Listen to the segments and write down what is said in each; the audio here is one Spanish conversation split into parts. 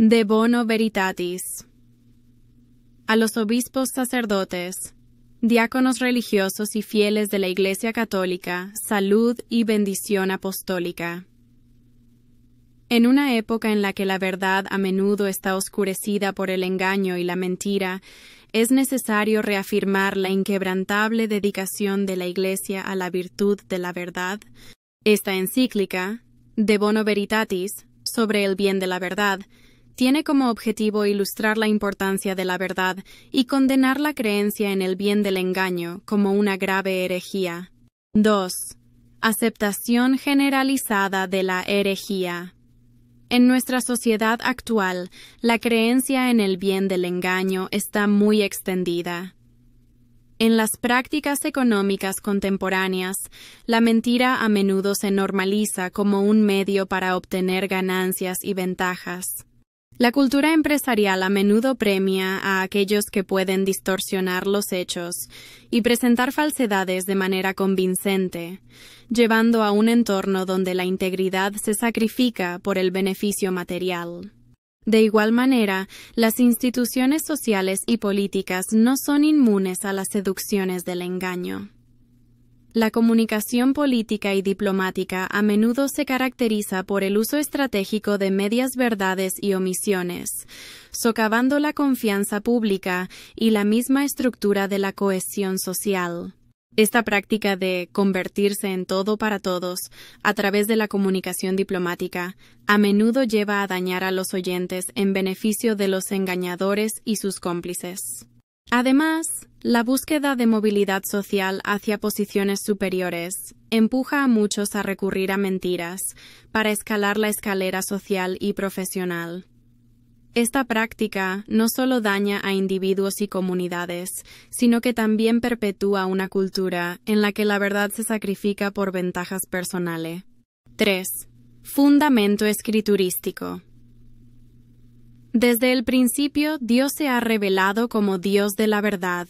De bono veritatis. A los obispos sacerdotes, diáconos religiosos y fieles de la Iglesia Católica, salud y bendición apostólica. En una época en la que la verdad a menudo está oscurecida por el engaño y la mentira, es necesario reafirmar la inquebrantable dedicación de la Iglesia a la virtud de la verdad. Esta encíclica, De Bono Veritatis, sobre el bien de la verdad, tiene como objetivo ilustrar la importancia de la verdad y condenar la creencia en el bien del engaño como una grave herejía. 2. Aceptación generalizada de la herejía. En nuestra sociedad actual, la creencia en el bien del engaño está muy extendida. En las prácticas económicas contemporáneas, la mentira a menudo se normaliza como un medio para obtener ganancias y ventajas. La cultura empresarial a menudo premia a aquellos que pueden distorsionar los hechos y presentar falsedades de manera convincente, llevando a un entorno donde la integridad se sacrifica por el beneficio material. De igual manera, las instituciones sociales y políticas no son inmunes a las seducciones del engaño. La comunicación política y diplomática a menudo se caracteriza por el uso estratégico de medias verdades y omisiones, socavando la confianza pública y la misma estructura de la cohesión social. Esta práctica de convertirse en todo para todos a través de la comunicación diplomática a menudo lleva a dañar a los oyentes en beneficio de los engañadores y sus cómplices. Además, la búsqueda de movilidad social hacia posiciones superiores empuja a muchos a recurrir a mentiras para escalar la escalera social y profesional. Esta práctica no solo daña a individuos y comunidades, sino que también perpetúa una cultura en la que la verdad se sacrifica por ventajas personales. 3. Fundamento escriturístico. Desde el principio Dios se ha revelado como Dios de la verdad.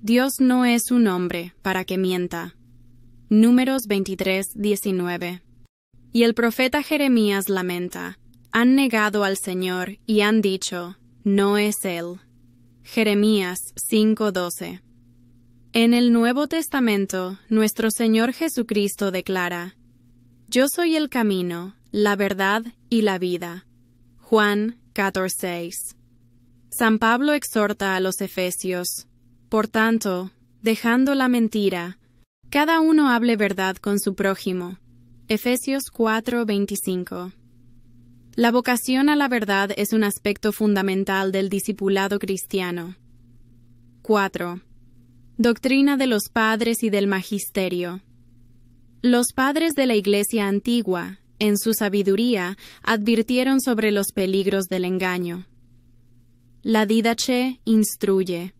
Dios no es un hombre para que mienta. Números 23, 19. Y el profeta Jeremías lamenta, han negado al Señor y han dicho, no es Él. Jeremías 5:12. En el Nuevo Testamento, nuestro Señor Jesucristo declara, Yo soy el camino, la verdad y la vida. Juan 14.6. San Pablo exhorta a los efesios, por tanto, dejando la mentira, cada uno hable verdad con su prójimo. Efesios 4:25. La vocación a la verdad es un aspecto fundamental del discipulado cristiano. 4. Doctrina de los padres y del magisterio. Los padres de la Iglesia antigua en su sabiduría, advirtieron sobre los peligros del engaño. La didache instruye,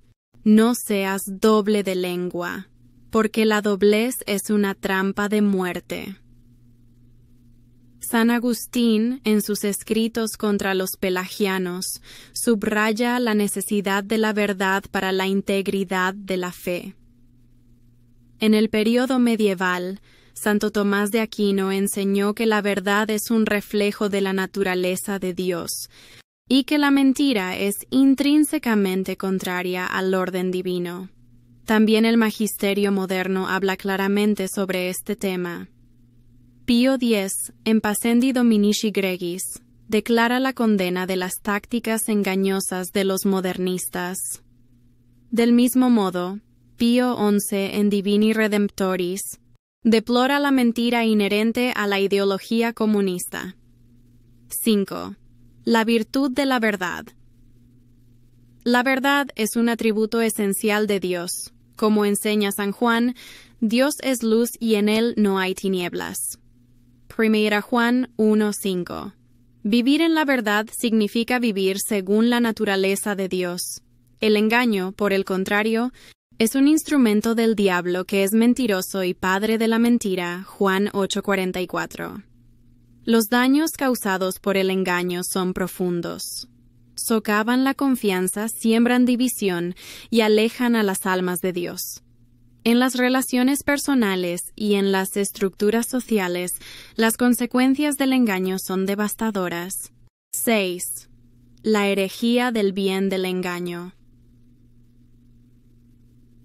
no seas doble de lengua, porque la doblez es una trampa de muerte. San Agustín, en sus escritos contra los pelagianos, subraya la necesidad de la verdad para la integridad de la fe. En el periodo medieval, Santo Tomás de Aquino enseñó que la verdad es un reflejo de la naturaleza de Dios, y que la mentira es intrínsecamente contraria al orden divino. También el magisterio moderno habla claramente sobre este tema. Pío X, en Pacendi Dominici Gregis, declara la condena de las tácticas engañosas de los modernistas. Del mismo modo, Pío XI en Divini Redemptoris Deplora la mentira inherente a la ideología comunista. 5. La virtud de la verdad. La verdad es un atributo esencial de Dios. Como enseña San Juan, Dios es luz y en él no hay tinieblas. 1 Juan 1.5. Vivir en la verdad significa vivir según la naturaleza de Dios. El engaño, por el contrario, es un instrumento del diablo que es mentiroso y padre de la mentira, Juan 8:44. Los daños causados por el engaño son profundos. Socavan la confianza, siembran división y alejan a las almas de Dios. En las relaciones personales y en las estructuras sociales, las consecuencias del engaño son devastadoras. 6. La herejía del bien del engaño.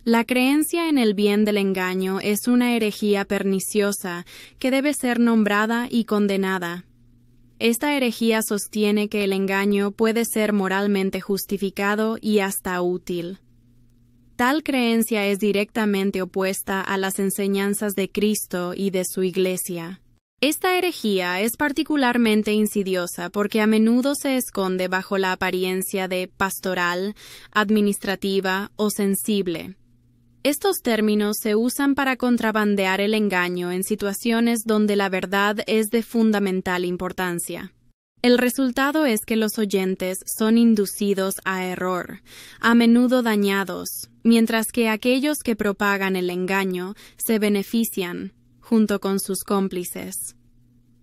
La creencia en el bien del engaño es una herejía perniciosa que debe ser nombrada y condenada. Esta herejía sostiene que el engaño puede ser moralmente justificado y hasta útil. Tal creencia es directamente opuesta a las enseñanzas de Cristo y de su Iglesia. Esta herejía es particularmente insidiosa porque a menudo se esconde bajo la apariencia de pastoral, administrativa o sensible. Estos términos se usan para contrabandear el engaño en situaciones donde la verdad es de fundamental importancia. El resultado es que los oyentes son inducidos a error, a menudo dañados, mientras que aquellos que propagan el engaño se benefician, junto con sus cómplices.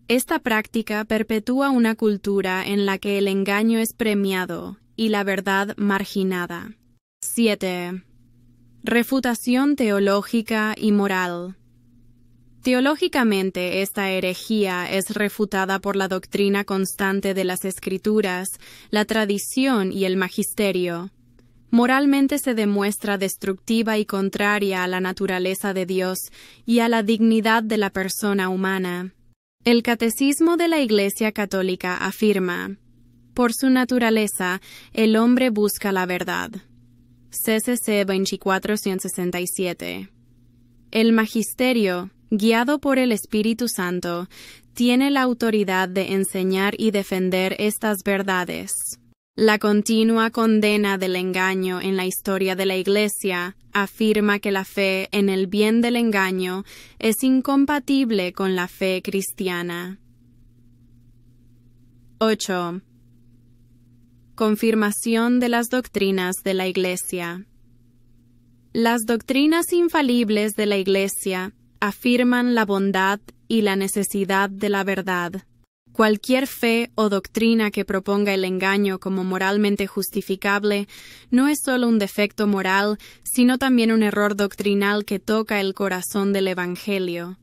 Esta práctica perpetúa una cultura en la que el engaño es premiado y la verdad marginada. 7. Refutación teológica y moral. Teológicamente, esta herejía es refutada por la doctrina constante de las escrituras, la tradición y el magisterio. Moralmente se demuestra destructiva y contraria a la naturaleza de Dios y a la dignidad de la persona humana. El Catecismo de la Iglesia Católica afirma, Por su naturaleza, el hombre busca la verdad. CCC 2467. El magisterio, guiado por el Espíritu Santo, tiene la autoridad de enseñar y defender estas verdades. La continua condena del engaño en la historia de la Iglesia afirma que la fe en el bien del engaño es incompatible con la fe cristiana. 8. Confirmación de las doctrinas de la Iglesia. Las doctrinas infalibles de la Iglesia afirman la bondad y la necesidad de la verdad. Cualquier fe o doctrina que proponga el engaño como moralmente justificable no es solo un defecto moral, sino también un error doctrinal que toca el corazón del Evangelio.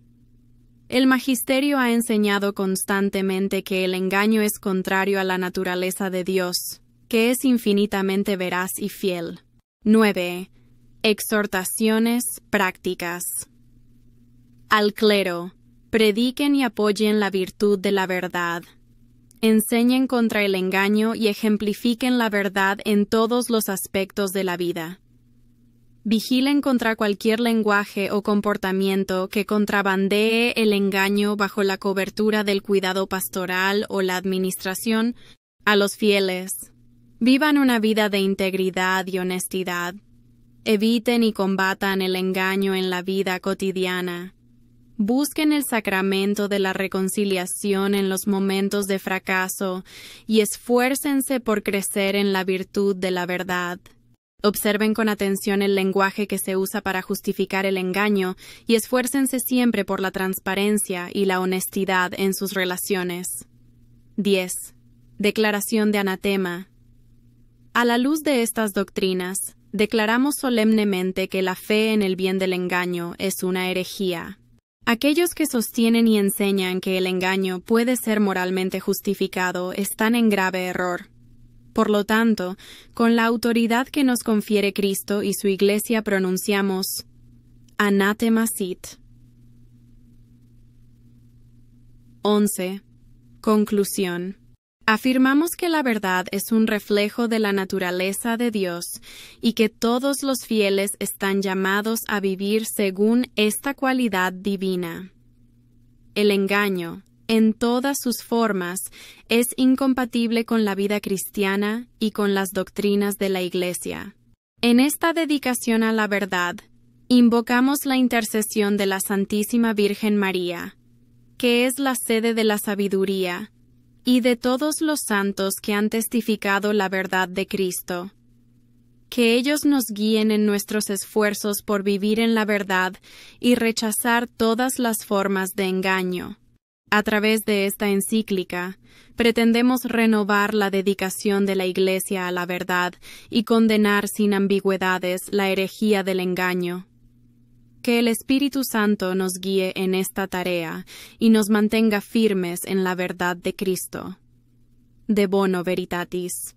El magisterio ha enseñado constantemente que el engaño es contrario a la naturaleza de Dios que es infinitamente veraz y fiel. 9. Exhortaciones prácticas. Al clero, prediquen y apoyen la virtud de la verdad. Enseñen contra el engaño y ejemplifiquen la verdad en todos los aspectos de la vida. Vigilen contra cualquier lenguaje o comportamiento que contrabandee el engaño bajo la cobertura del cuidado pastoral o la administración a los fieles, Vivan una vida de integridad y honestidad. Eviten y combatan el engaño en la vida cotidiana. Busquen el sacramento de la reconciliación en los momentos de fracaso y esfuércense por crecer en la virtud de la verdad. Observen con atención el lenguaje que se usa para justificar el engaño y esfuércense siempre por la transparencia y la honestidad en sus relaciones. 10. Declaración de anatema. A la luz de estas doctrinas, declaramos solemnemente que la fe en el bien del engaño es una herejía. Aquellos que sostienen y enseñan que el engaño puede ser moralmente justificado están en grave error. Por lo tanto, con la autoridad que nos confiere Cristo y su Iglesia pronunciamos Anatema sit. 11. Conclusión. Afirmamos que la verdad es un reflejo de la naturaleza de Dios y que todos los fieles están llamados a vivir según esta cualidad divina. El engaño, en todas sus formas, es incompatible con la vida cristiana y con las doctrinas de la Iglesia. En esta dedicación a la verdad, invocamos la intercesión de la Santísima Virgen María, que es la sede de la sabiduría, y de todos los santos que han testificado la verdad de Cristo. Que ellos nos guíen en nuestros esfuerzos por vivir en la verdad y rechazar todas las formas de engaño. A través de esta encíclica, pretendemos renovar la dedicación de la Iglesia a la verdad y condenar sin ambigüedades la herejía del engaño. Que el Espíritu Santo nos guíe en esta tarea y nos mantenga firmes en la verdad de Cristo. De bono veritatis.